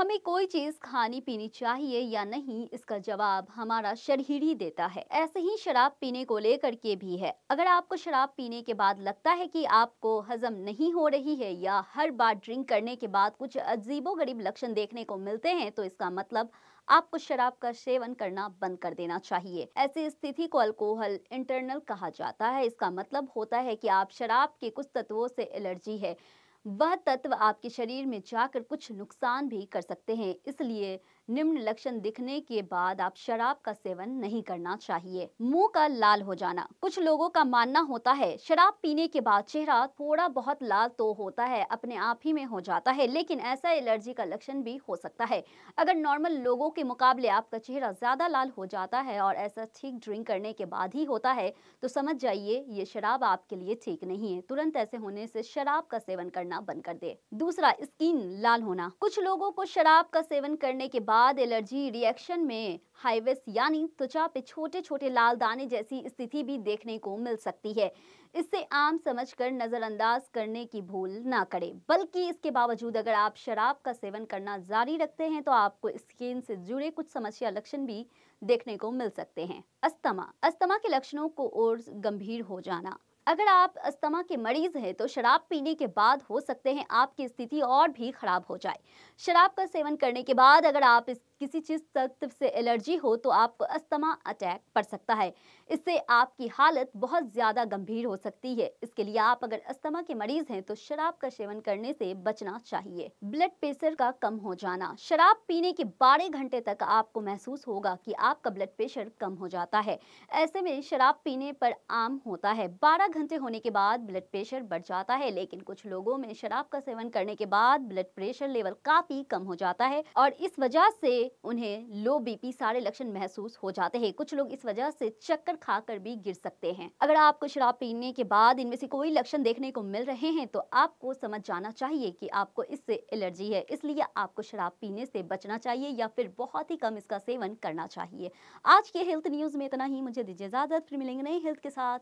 हमें कोई चीज खानी पीनी चाहिए या नहीं इसका जवाब हमारा शरीर ही देता है ऐसे ही शराब पीने को लेकर के भी है अगर आपको शराब पीने के बाद लगता है कि आपको हजम नहीं हो रही है या हर बार ड्रिंक करने के बाद कुछ अजीबो गरीब लक्षण देखने को मिलते हैं तो इसका मतलब आपको शराब का सेवन करना बंद कर देना चाहिए ऐसी स्थिति को अल्कोहल इंटरनल कहा जाता है इसका मतलब होता है की आप शराब के कुछ तत्वों से एलर्जी है वह तत्व आपके शरीर में जाकर कुछ नुकसान भी कर सकते हैं इसलिए निम्न लक्षण दिखने के बाद आप शराब का सेवन नहीं करना चाहिए मुंह का लाल हो जाना कुछ लोगों का मानना होता है शराब पीने के बाद चेहरा थोड़ा बहुत लाल तो होता है अपने आप ही में हो जाता है लेकिन ऐसा एलर्जी का लक्षण भी हो सकता है अगर नॉर्मल लोगों के मुकाबले आपका चेहरा ज्यादा लाल हो जाता है और ऐसा ठीक ड्रिंक करने के बाद ही होता है तो समझ जाइए ये शराब आपके लिए ठीक नहीं है तुरंत ऐसे होने से शराब का सेवन करना करना बंद कर दे दूसरा स्किन लाल होना कुछ लोगों को शराब का सेवन करने के बाद एलर्जी रिएक्शन में हाइवेस यानी त्वचा पे छोटे छोटे लाल दाने जैसी स्थिति भी देखने को मिल सकती है इससे आम समझकर नज़रअंदाज करने की भूल ना करें बल्कि इसके बावजूद अगर आप शराब का सेवन करना जारी रखते हैं तो आपको स्किन से जुड़े कुछ समस्या लक्षण भी देखने को मिल सकते हैं अस्थमा अस्थमा के लक्षणों को और गंभीर हो जाना अगर आप अस्थमा के मरीज हैं तो शराब पीने के बाद हो सकते हैं आपकी स्थिति और भी खराब हो जाए शराब का सेवन करने के बाद अगर आप इस किसी चीज़ तत्व से एलर्जी हो तो आपको अस्थमा अटैक पड़ सकता है इससे आपकी हालत बहुत ज़्यादा गंभीर हो सकती है इसके लिए आप अगर अस्थमा के मरीज हैं तो शराब का सेवन करने से बचना चाहिए ब्लड प्रेशर का कम हो जाना शराब पीने के बारह घंटे तक आपको महसूस होगा कि आपका ब्लड प्रेशर कम हो जाता है ऐसे में शराब पीने पर आम होता है बारह घंटे होने के बाद ब्लड प्रेशर बढ़ जाता है लेकिन कुछ लोगों में शराब का सेवन करने के बाद ब्लड प्रेशर लेवल काफी कम हो जाता है और इस वजह से उन्हें लो बीपी सारे लक्षण महसूस हो जाते हैं कुछ लोग इस वजह से चक्कर खाकर भी गिर सकते हैं अगर आपको शराब पीने के बाद इनमें से कोई लक्षण देखने को मिल रहे हैं तो आपको समझ जाना चाहिए कि आपको इससे एलर्जी है इसलिए आपको शराब पीने से बचना चाहिए या फिर बहुत ही कम इसका सेवन करना चाहिए आज के हेल्थ न्यूज़ में इतना ही मुझे दीजिए इजाज़त फिर मिलेंगे नए हेल्थ के साथ